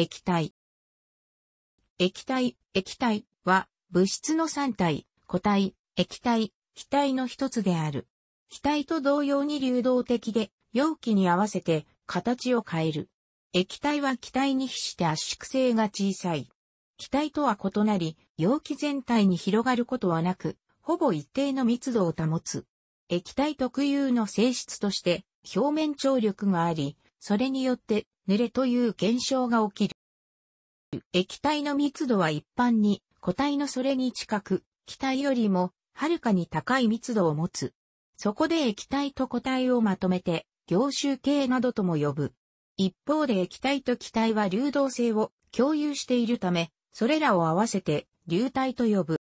液体。液体、液体は物質の3体、固体、液体、気体の一つである。気体と同様に流動的で容器に合わせて形を変える。液体は気体に比して圧縮性が小さい。気体とは異なり、容器全体に広がることはなく、ほぼ一定の密度を保つ。液体特有の性質として表面張力があり、それによって濡れという現象が起きる。液体の密度は一般に固体のそれに近く、気体よりもはるかに高い密度を持つ。そこで液体と固体をまとめて、凝集系などとも呼ぶ。一方で液体と気体は流動性を共有しているため、それらを合わせて流体と呼ぶ。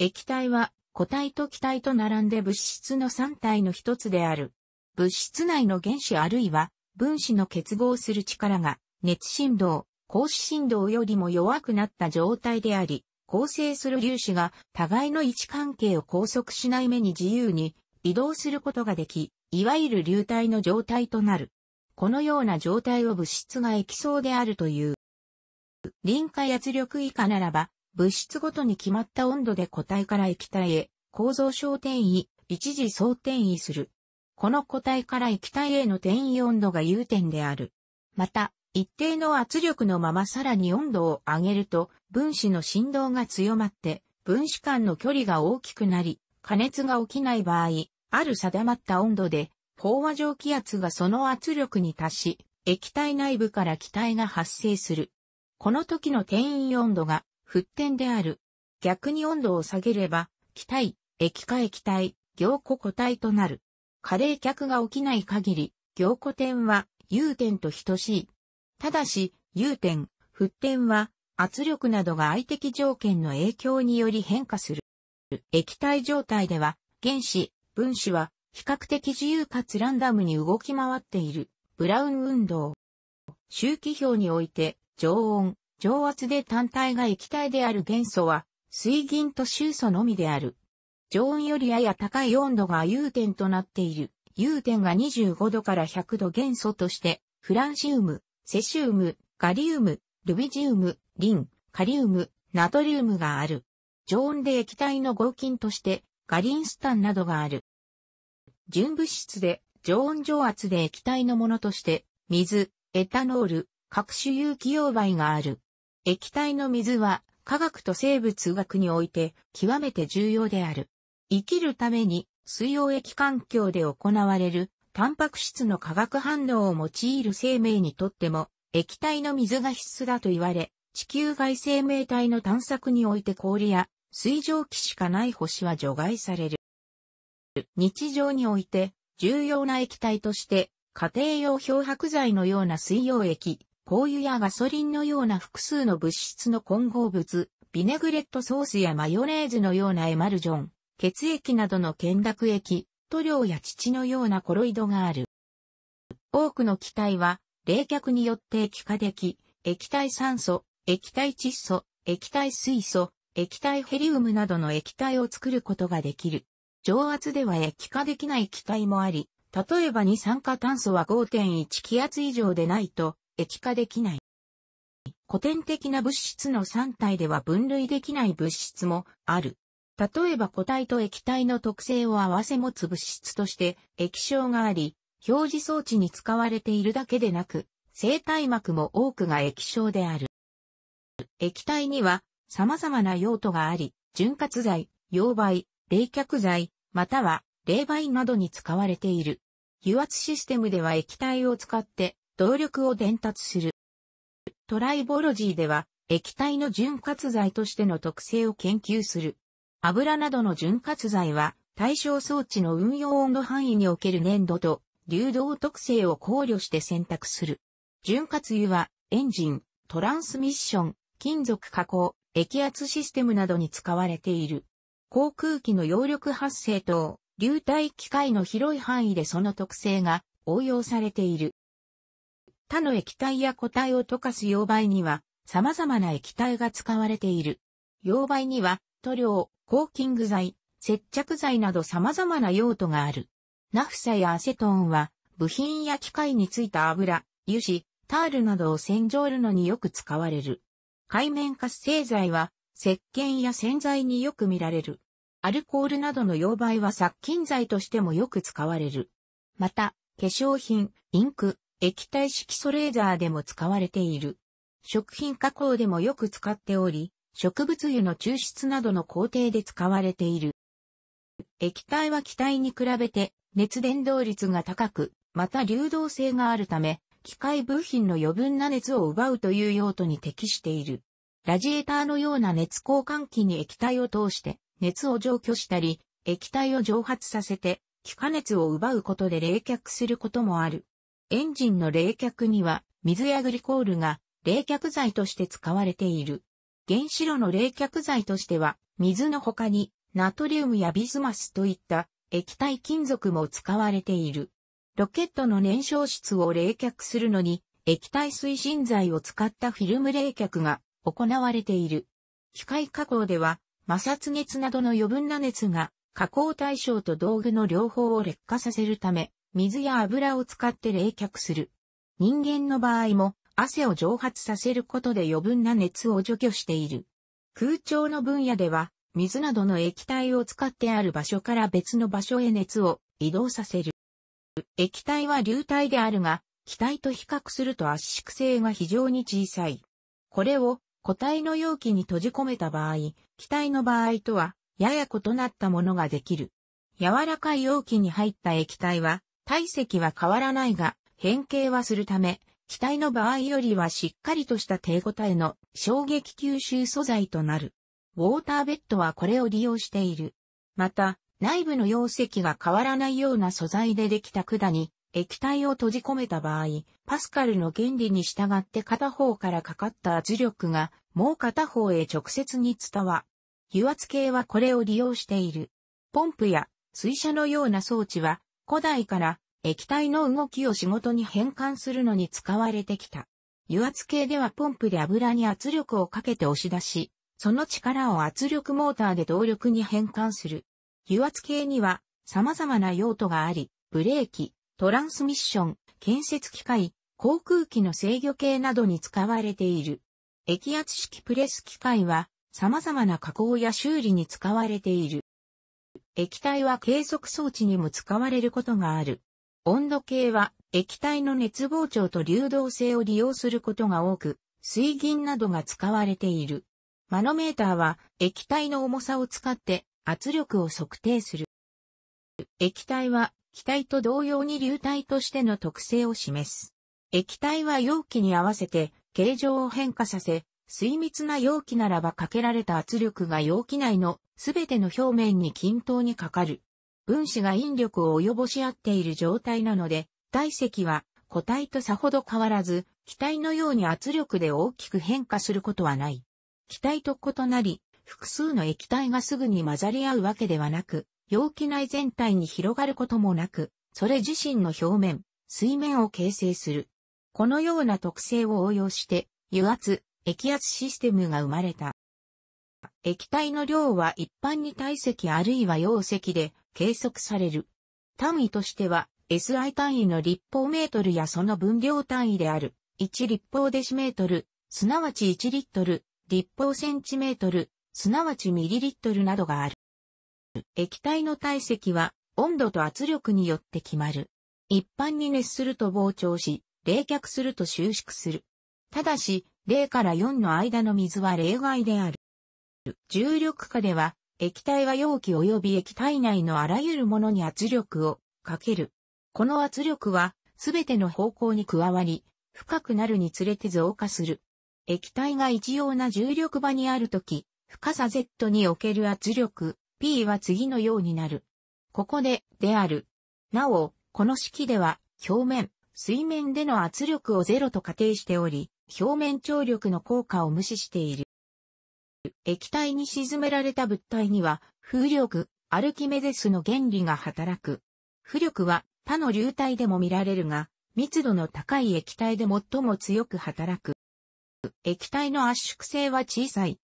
液体は固体と気体と並んで物質の三体の一つである。物質内の原子あるいは分子の結合する力が熱振動、光子振動よりも弱くなった状態であり、構成する粒子が互いの位置関係を拘束しない目に自由に移動することができ、いわゆる流体の状態となる。このような状態を物質が液層であるという。臨界圧力以下ならば、物質ごとに決まった温度で固体から液体へ、構造小転移、一時相転移する。この固体から液体への転移温度が融点である。また、一定の圧力のままさらに温度を上げると、分子の振動が強まって、分子間の距離が大きくなり、加熱が起きない場合、ある定まった温度で、飽和蒸気圧がその圧力に達し、液体内部から気体が発生する。この時の転移温度が、沸点である。逆に温度を下げれば、気体、液化液体、凝固固体となる。カレー客が起きない限り、行固点は、融点と等しい。ただし、融点、沸点は、圧力などが相的条件の影響により変化する。液体状態では、原子、分子は、比較的自由かつランダムに動き回っている、ブラウン運動。周期表において、常温、常圧で単体が液体である元素は、水銀と臭素のみである。常温よりやや高い温度が融点となっている。融点が25度から100度元素として、フランシウム、セシウム、ガリウム、ルビジウム、リン、カリウム、ナトリウムがある。常温で液体の合金として、ガリンスタンなどがある。純物質で、常温上圧で液体のものとして、水、エタノール、各種有機溶媒がある。液体の水は、科学と生物学において、極めて重要である。生きるために水溶液環境で行われるタンパク質の化学反応を用いる生命にとっても液体の水が必須だと言われ、地球外生命体の探索において氷や水蒸気しかない星は除外される。日常において重要な液体として家庭用漂白剤のような水溶液、香油やガソリンのような複数の物質の混合物、ビネグレットソースやマヨネーズのようなエマルジョン、血液などの懸濁液、塗料や乳のようなコロイドがある。多くの気体は冷却によって気化でき、液体酸素、液体窒素、液体水素、液体ヘリウムなどの液体を作ることができる。上圧では液化できない気体もあり、例えば二酸化炭素は5.1気圧以上でないと液化できない。古典的な物質の3体では分類できない物質もある。例えば固体と液体の特性を合わせ持つ物質として液晶があり、表示装置に使われているだけでなく、生体膜も多くが液晶である。液体には様々な用途があり、潤滑剤、溶媒、冷却剤、または冷媒などに使われている。油圧システムでは液体を使って動力を伝達する。トライボロジーでは液体の潤滑剤としての特性を研究する。油などの潤滑剤は対象装置の運用温度範囲における粘土と流動特性を考慮して選択する。潤滑油はエンジン、トランスミッション、金属加工、液圧システムなどに使われている。航空機の揚力発生等、流体機械の広い範囲でその特性が応用されている。他の液体や固体を溶かす溶媒には様々な液体が使われている。溶媒には塗料、コーキング剤、接着剤など様々な用途がある。ナフサやアセトンは、部品や機械についた油、油脂、タールなどを洗浄るのによく使われる。海面活性剤は、石鹸や洗剤によく見られる。アルコールなどの溶媒は殺菌剤としてもよく使われる。また、化粧品、インク、液体色素レーザーでも使われている。食品加工でもよく使っており、植物油の抽出などの工程で使われている。液体は気体に比べて熱伝導率が高く、また流動性があるため、機械部品の余分な熱を奪うという用途に適している。ラジエーターのような熱交換器に液体を通して熱を除去したり、液体を蒸発させて気化熱を奪うことで冷却することもある。エンジンの冷却には水やグリコールが冷却剤として使われている。原子炉の冷却剤としては、水の他に、ナトリウムやビスマスといった液体金属も使われている。ロケットの燃焼室を冷却するのに、液体推進剤を使ったフィルム冷却が行われている。機械加工では、摩擦熱などの余分な熱が加工対象と道具の両方を劣化させるため、水や油を使って冷却する。人間の場合も汗を蒸発させることで余分な熱を除去している。空調の分野では、水などの液体を使ってある場所から別の場所へ熱を移動させる。液体は流体であるが、気体と比較すると圧縮性が非常に小さい。これを固体の容器に閉じ込めた場合、気体の場合とは、やや異なったものができる。柔らかい容器に入った液体は、体積は変わらないが、変形はするため、気体の場合よりはしっかりとした低固体の衝撃吸収素材となる。ウォーターベッドはこれを利用している。また、内部の容積が変わらないような素材でできた管に液体を閉じ込めた場合、パスカルの原理に従って片方からかかった圧力がもう片方へ直接に伝わ。油圧計はこれを利用している。ポンプや水車のような装置は古代から液体の動きを仕事に変換するのに使われてきた。油圧系ではポンプで油に圧力をかけて押し出し、その力を圧力モーターで動力に変換する。油圧系には様々な用途があり、ブレーキ、トランスミッション、建設機械、航空機の制御系などに使われている。液圧式プレス機械は様々な加工や修理に使われている。液体は計測装置にも使われることがある。温度計は液体の熱膨張と流動性を利用することが多く、水銀などが使われている。マノメーターは液体の重さを使って圧力を測定する。液体は気体と同様に流体としての特性を示す。液体は容器に合わせて形状を変化させ、水密な容器ならばかけられた圧力が容器内のすべての表面に均等にかかる。分子が引力を及ぼし合っている状態なので、体積は固体とさほど変わらず、気体のように圧力で大きく変化することはない。気体と異なり、複数の液体がすぐに混ざり合うわけではなく、容器内全体に広がることもなく、それ自身の表面、水面を形成する。このような特性を応用して、油圧、液圧システムが生まれた。液体の量は一般に体積あるいは容積で、計測される。単位としては、SI 単位の立方メートルやその分量単位である、1立方デシメートル、すなわち1リットル、立方センチメートル、すなわちミリリットルなどがある。液体の体積は、温度と圧力によって決まる。一般に熱すると膨張し、冷却すると収縮する。ただし、0から4の間の水は例外である。重力下では、液体は容器及び液体内のあらゆるものに圧力をかける。この圧力は、すべての方向に加わり、深くなるにつれて増加する。液体が一様な重力場にあるとき、深さ Z における圧力 P は次のようになる。ここで、である。なお、この式では、表面、水面での圧力を0と仮定しており、表面張力の効果を無視している。液体に沈められた物体には、風力、アルキメデスの原理が働く。浮力は他の流体でも見られるが、密度の高い液体で最も強く働く。液体の圧縮性は小さい。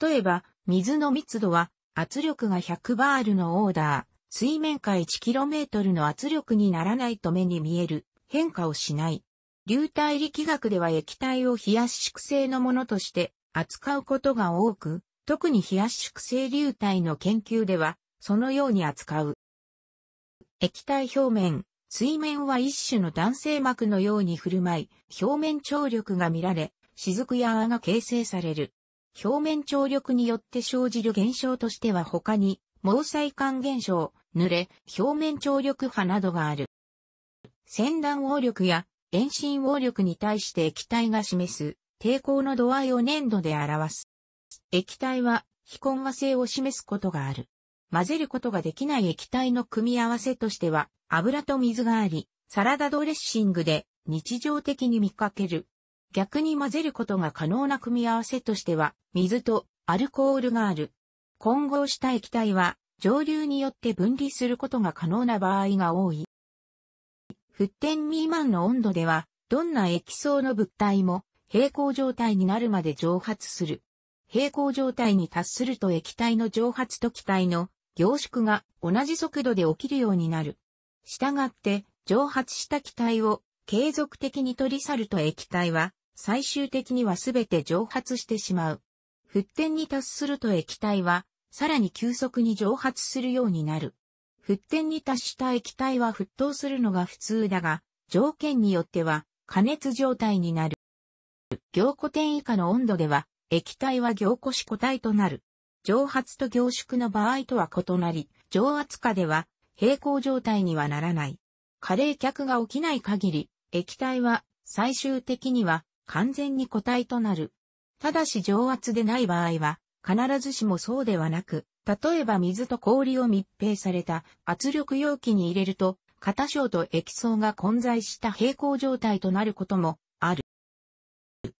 例えば、水の密度は圧力が100バールのオーダー、水面下 1km の圧力にならないと目に見える変化をしない。流体力学では液体を冷圧縮性のものとして扱うことが多く、特に冷圧縮性流体の研究では、そのように扱う。液体表面、水面は一種の弾性膜のように振る舞い、表面張力が見られ、雫や泡が形成される。表面張力によって生じる現象としては他に、毛細管現象、濡れ、表面張力波などがある。先端応力や遠心応力に対して液体が示す抵抗の度合いを粘土で表す。液体は非混和性を示すことがある。混ぜることができない液体の組み合わせとしては、油と水があり、サラダドレッシングで日常的に見かける。逆に混ぜることが可能な組み合わせとしては、水とアルコールがある。混合した液体は、蒸留によって分離することが可能な場合が多い。沸点未満の温度では、どんな液層の物体も平行状態になるまで蒸発する。平行状態に達すると液体の蒸発と気体の凝縮が同じ速度で起きるようになる。したがって、蒸発した気体を継続的に取り去ると液体は最終的にはすべて蒸発してしまう。沸点に達すると液体はさらに急速に蒸発するようになる。沸点に達した液体は沸騰するのが普通だが、条件によっては加熱状態になる。凝固点以下の温度では、液体は凝固し固体となる。蒸発と凝縮の場合とは異なり、蒸圧下では平行状態にはならない。過冷却が起きない限り、液体は最終的には完全に固体となる。ただし蒸圧でない場合は、必ずしもそうではなく、例えば水と氷を密閉された圧力容器に入れると、片小と液層が混在した平行状態となることもある。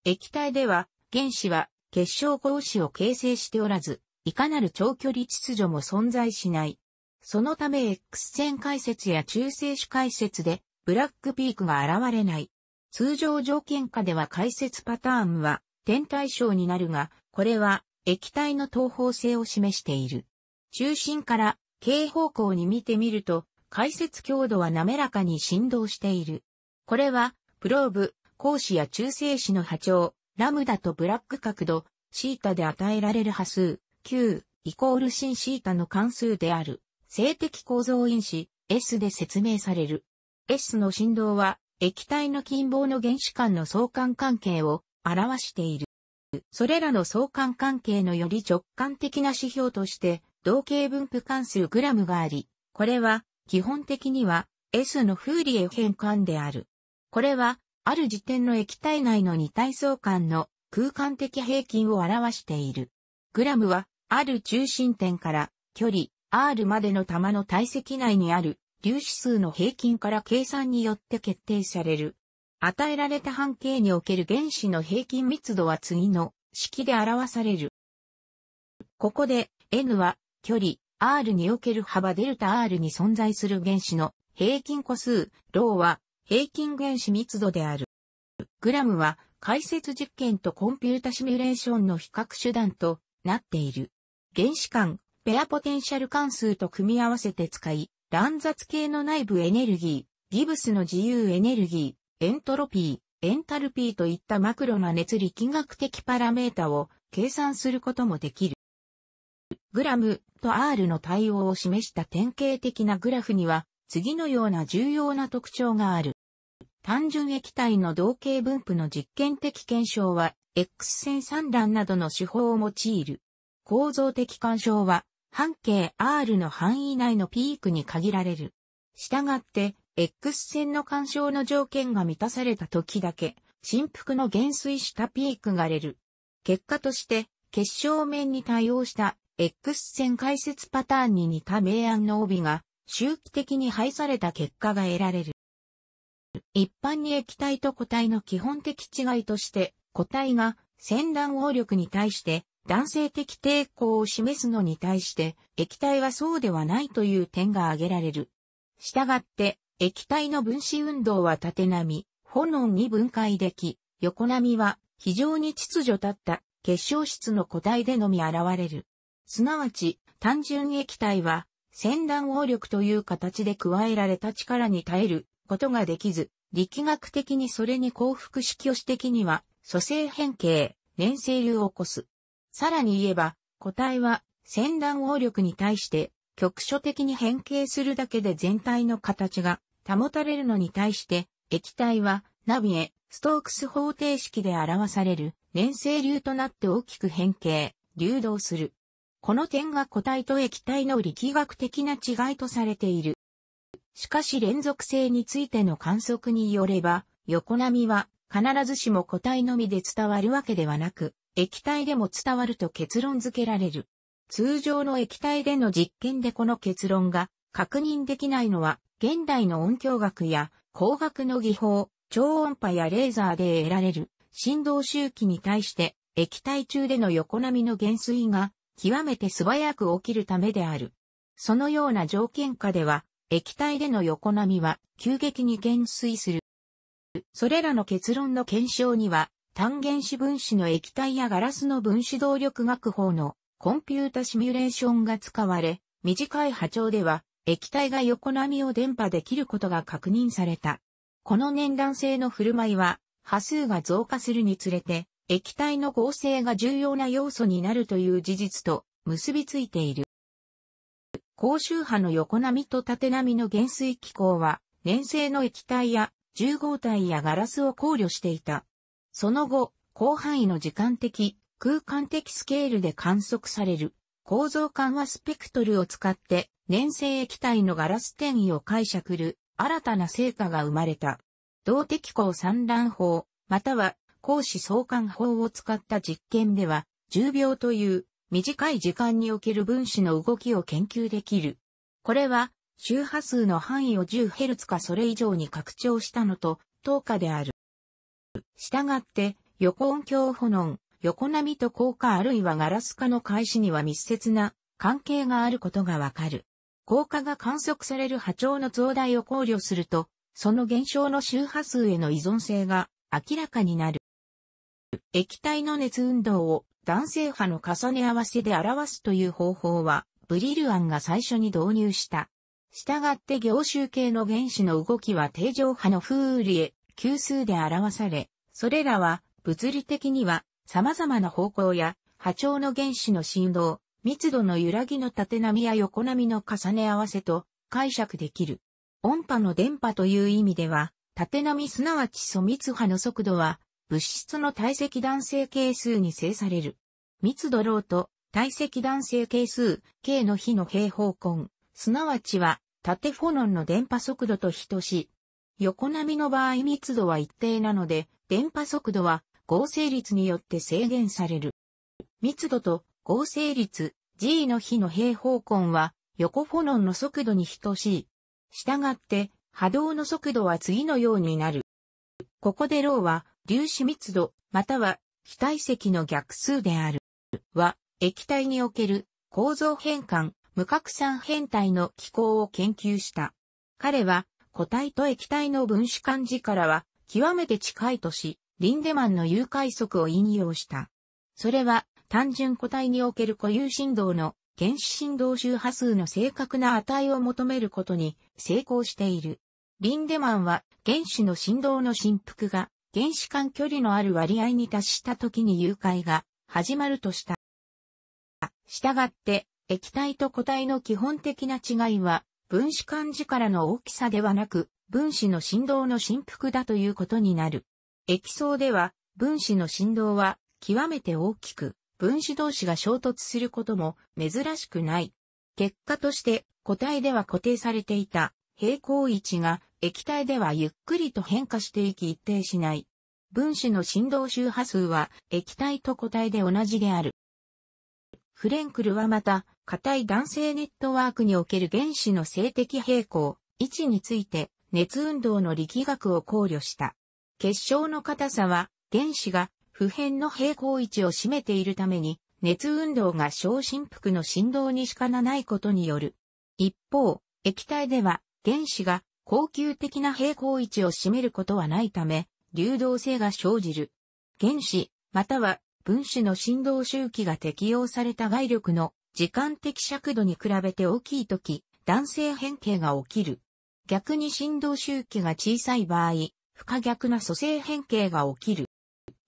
液体では、原子は結晶格子を形成しておらず、いかなる長距離秩序も存在しない。そのため X 線解説や中性子解説で、ブラックピークが現れない。通常条件下では解説パターンは、天体小になるが、これは液体の等方性を示している。中心から K 方向に見てみると、解説強度は滑らかに振動している。これは、プローブ、光子や中性子の波長、ラムダとブラック角度、シータで与えられる波数、Q、イコール新シータの関数である、性的構造因子、S で説明される。S の振動は、液体の近傍の原子間の相関関係を表している。それらの相関関係のより直感的な指標として、同型分布関数グラムがあり、これは、基本的には、S のフーリエ変換である。これは、ある時点の液体内の二体相関の空間的平均を表している。グラムは、ある中心点から距離 R までの玉の体積内にある粒子数の平均から計算によって決定される。与えられた半径における原子の平均密度は次の式で表される。ここで N は距離 R における幅デルタ R に存在する原子の平均個数、ローは平均原子密度である。グラムは解説実験とコンピュータシミュレーションの比較手段となっている。原子間、ペアポテンシャル関数と組み合わせて使い、乱雑系の内部エネルギー、ギブスの自由エネルギー、エントロピー、エンタルピーといったマクロな熱力学的パラメータを計算することもできる。グラムと R の対応を示した典型的なグラフには、次のような重要な特徴がある。単純液体の同型分布の実験的検証は、X 線散乱などの手法を用いる。構造的干渉は、半径 R の範囲内のピークに限られる。したがって、X 線の干渉の条件が満たされた時だけ、振幅の減衰したピークがれる。結果として、結晶面に対応した X 線解説パターンに似た明暗の帯が周期的に配された結果が得られる。一般に液体と固体の基本的違いとして、固体が先断応力に対して男性的抵抗を示すのに対して、液体はそうではないという点が挙げられる。したがって、液体の分子運動は縦波、炎に分解でき、横波は非常に秩序立った結晶質の固体でのみ現れる。すなわち、単純液体は、先断応力という形で加えられた力に耐えることができず、力学的にそれに幸福式を指的には、組成変形、粘性流を起こす。さらに言えば、個体は、先端応力に対して、局所的に変形するだけで全体の形が保たれるのに対して、液体は、ナビエ、ストークス方程式で表される、粘性流となって大きく変形、流動する。この点が個体と液体の力学的な違いとされている。しかし連続性についての観測によれば、横波は必ずしも固体のみで伝わるわけではなく、液体でも伝わると結論付けられる。通常の液体での実験でこの結論が確認できないのは、現代の音響学や工学の技法、超音波やレーザーで得られる振動周期に対して液体中での横波の減衰が極めて素早く起きるためである。そのような条件下では液体での横波は急激に減衰する。それらの結論の検証には、単原子分子の液体やガラスの分子動力学法のコンピュータシミュレーションが使われ、短い波長では液体が横波を伝播できることが確認された。この年段性の振る舞いは、波数が増加するにつれて、液体の合成が重要な要素になるという事実と結びついている。高周波の横波と縦波の減衰機構は、粘性の液体や重合体やガラスを考慮していた。その後、広範囲の時間的、空間的スケールで観測される構造緩和スペクトルを使って粘性液体のガラス転移を解釈る新たな成果が生まれた。動的光散乱法、または光子相関法を使った実験では、10秒という短い時間における分子の動きを研究できる。これは、周波数の範囲を 10Hz かそれ以上に拡張したのと、等価である。したがって、横音響炎、横波と効果あるいはガラス化の開始には密接な関係があることがわかる。効果が観測される波長の増大を考慮すると、その現象の周波数への依存性が明らかになる。液体の熱運動を男性波の重ね合わせで表すという方法は、ブリルアンが最初に導入した。したがって凝集系の原子の動きは定常波の風雨リエ、級数で表され、それらは物理的には様々な方向や波長の原子の振動、密度の揺らぎの縦波や横波の重ね合わせと解釈できる。音波の電波という意味では、縦波すなわち素密波の速度は物質の体積弾性係数に制される。密度ローと体積弾性係数 K の比の平方根、すなわちは縦フォノンの電波速度と等しい。横波の場合密度は一定なので、電波速度は合成率によって制限される。密度と合成率 G の比の平方根は横フォノンの速度に等しい。したがって波動の速度は次のようになる。ここでローは粒子密度、または非体積の逆数である。は、液体における構造変換、無核酸変態の機構を研究した。彼は、固体と液体の分子間らは、極めて近いとし、リンデマンの誘拐則を引用した。それは、単純固体における固有振動の原子振動周波数の正確な値を求めることに成功している。リンデマンは原子の振動の振幅が原子間距離のある割合に達した時に誘拐が始まるとした。したがって、液体と固体の基本的な違いは、分子間力の大きさではなく、分子の振動の振幅だということになる。液層では、分子の振動は極めて大きく、分子同士が衝突することも珍しくない。結果として、固体では固定されていた平行位置が液体ではゆっくりと変化していき一定しない。分子の振動周波数は液体と固体で同じである。フレンクルはまた、硬い男性ネットワークにおける原子の性的平衡、位置について、熱運動の力学を考慮した。結晶の硬さは、原子が普遍の平衡位置を占めているために、熱運動が小振幅の振動にしかなないことによる。一方、液体では、原子が恒久的な平行位置を占めることはないため、流動性が生じる。原子、または分子の振動周期が適用された外力の時間的尺度に比べて大きいとき、弾性変形が起きる。逆に振動周期が小さい場合、不可逆な組成変形が起きる。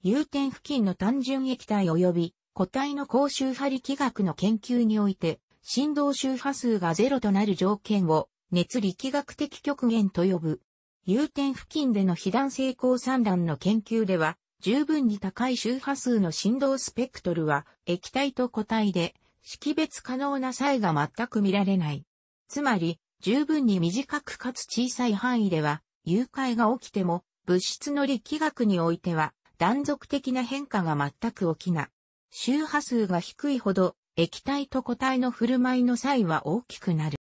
融点付近の単純液体及び固体の高周波力学の研究において、振動周波数がゼロとなる条件を熱力学的極限と呼ぶ。融点付近での被弾性功散乱の研究では、十分に高い周波数の振動スペクトルは液体と固体で識別可能な差異が全く見られない。つまり、十分に短くかつ小さい範囲では、誘拐が起きても、物質の力学においては、断続的な変化が全く起きない。周波数が低いほど、液体と固体の振る舞いの際は大きくなる。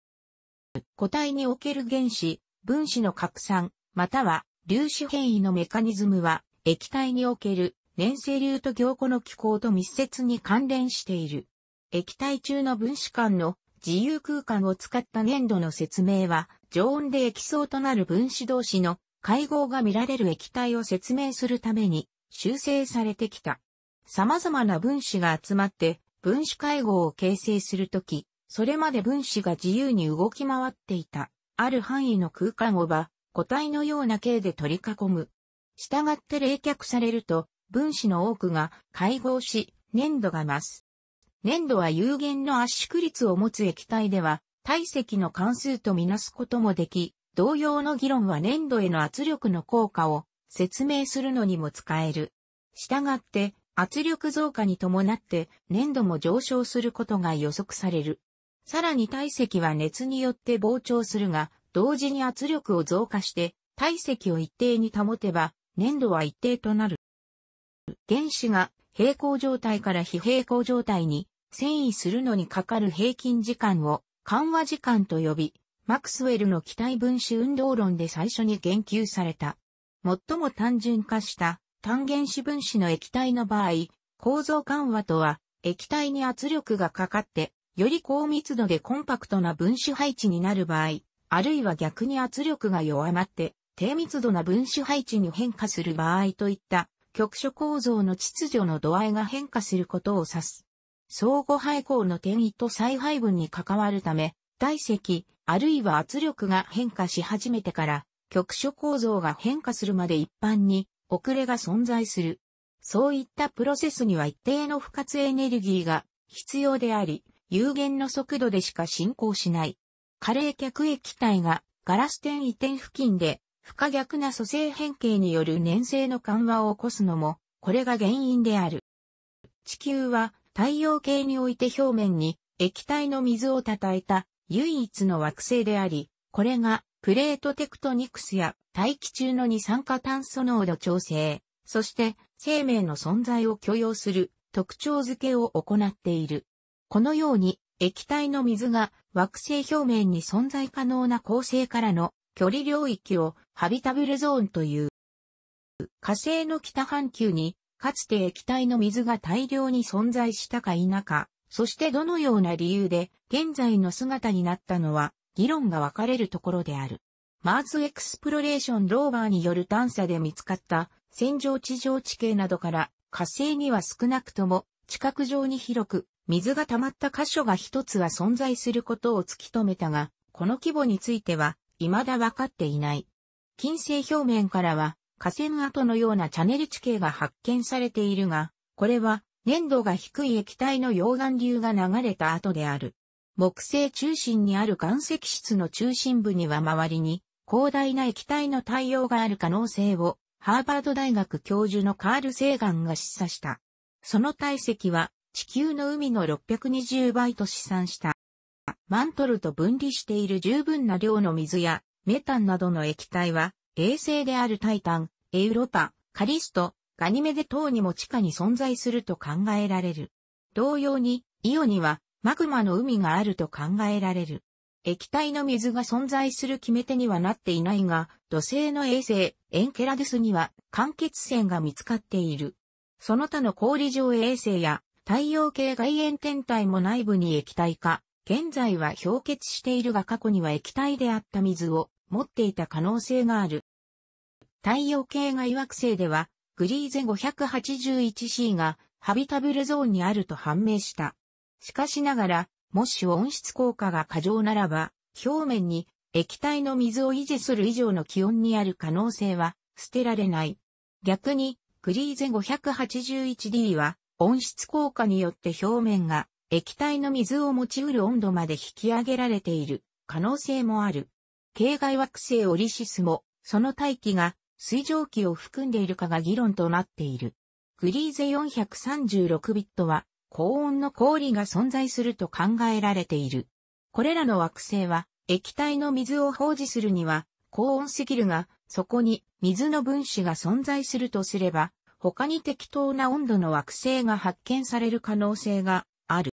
個体における原子、分子の拡散、または粒子変異のメカニズムは、液体における粘性流と凝固の機構と密接に関連している。液体中の分子間の自由空間を使った粘土の説明は、常温で液層となる分子同士の会合が見られる液体を説明するために修正されてきた。様々な分子が集まって分子会合を形成するとき、それまで分子が自由に動き回っていた、ある範囲の空間をば、個体のような形で取り囲む。従って冷却されると、分子の多くが解合し、粘土が増す。粘土は有限の圧縮率を持つ液体では、体積の関数とみなすこともでき、同様の議論は粘土への圧力の効果を説明するのにも使える。従って、圧力増加に伴って粘土も上昇することが予測される。さらに体積は熱によって膨張するが、同時に圧力を増加して、体積を一定に保てば、粘度は一定となる。原子が平行状態から非平行状態に遷移するのにかかる平均時間を緩和時間と呼び、マクスウェルの気体分子運動論で最初に言及された。最も単純化した単原子分子の液体の場合、構造緩和とは液体に圧力がかかってより高密度でコンパクトな分子配置になる場合、あるいは逆に圧力が弱まって、低密度な分子配置に変化する場合といった、局所構造の秩序の度合いが変化することを指す。相互配合の転移と再配分に関わるため、体積、あるいは圧力が変化し始めてから、局所構造が変化するまで一般に遅れが存在する。そういったプロセスには一定の不活エネルギーが必要であり、有限の速度でしか進行しない。加齢脚液体がガラス点移転付近で不可逆な組成変形による粘性の緩和を起こすのも、これが原因である。地球は太陽系において表面に液体の水をたたえた唯一の惑星であり、これがプレートテクトニクスや大気中の二酸化炭素濃度調整、そして生命の存在を許容する特徴づけを行っている。このように液体の水が惑星表面に存在可能な恒星からの距離領域をハビタブルゾーンという。火星の北半球にかつて液体の水が大量に存在したか否か、そしてどのような理由で現在の姿になったのは議論が分かれるところである。マーズエクスプロレーションローバーによる探査で見つかった戦場地上地形などから火星には少なくとも地殻上に広く水が溜まった箇所が一つは存在することを突き止めたが、この規模については、未だ分かっていない。金星表面からは、河川跡のようなチャネル地形が発見されているが、これは、粘度が低い液体の溶岩流が流れた後である。木星中心にある岩石質の中心部には周りに広大な液体の対応がある可能性をハーバード大学教授のカール・セーガンが示唆した。その体積は地球の海の620倍と試算した。マントルと分離している十分な量の水やメタンなどの液体は、衛星であるタイタン、エウロパ、カリスト、ガニメデ等にも地下に存在すると考えられる。同様に、イオにはマグマの海があると考えられる。液体の水が存在する決め手にはなっていないが、土星の衛星、エンケラデスには間欠泉が見つかっている。その他の氷上衛星や太陽系外縁天体も内部に液体化、現在は氷結しているが過去には液体であった水を持っていた可能性がある。太陽系外惑星では、グリーゼ 581c がハビタブルゾーンにあると判明した。しかしながら、もし温室効果が過剰ならば、表面に液体の水を維持する以上の気温にある可能性は捨てられない。逆に、グリーゼ 581d は温室効果によって表面が液体の水を持ちうる温度まで引き上げられている可能性もある。系外惑星オリシスも、その大気が水蒸気を含んでいるかが議論となっている。グリーゼ436ビットは、高温の氷が存在すると考えられている。これらの惑星は、液体の水を放置するには、高温すぎるが、そこに水の分子が存在するとすれば、他に適当な温度の惑星が発見される可能性がある。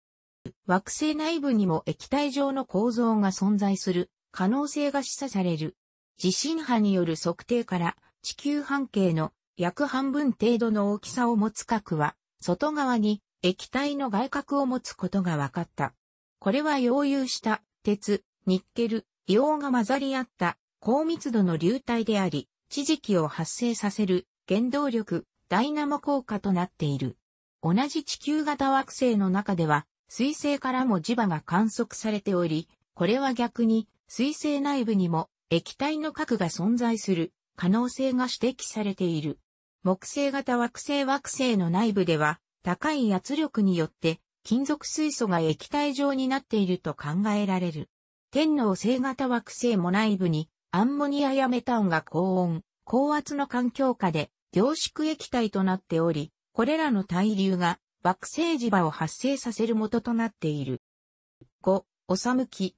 惑星内部にも液体状の構造が存在する可能性が示唆される。地震波による測定から地球半径の約半分程度の大きさを持つ核は外側に液体の外核を持つことが分かった。これは溶融した鉄、ニッケル、硫黄が混ざり合った高密度の流体であり、地磁気を発生させる原動力ダイナモ効果となっている。同じ地球型惑星の中では、水星からも磁場が観測されており、これは逆に、水星内部にも液体の核が存在する可能性が指摘されている。木星型惑星惑星の内部では、高い圧力によって金属水素が液体状になっていると考えられる。天皇星型惑星も内部にアンモニアやメタンが高温、高圧の環境下で凝縮液体となっており、これらの対流が、惑星磁場を発生させる元となっている。5、おさむき、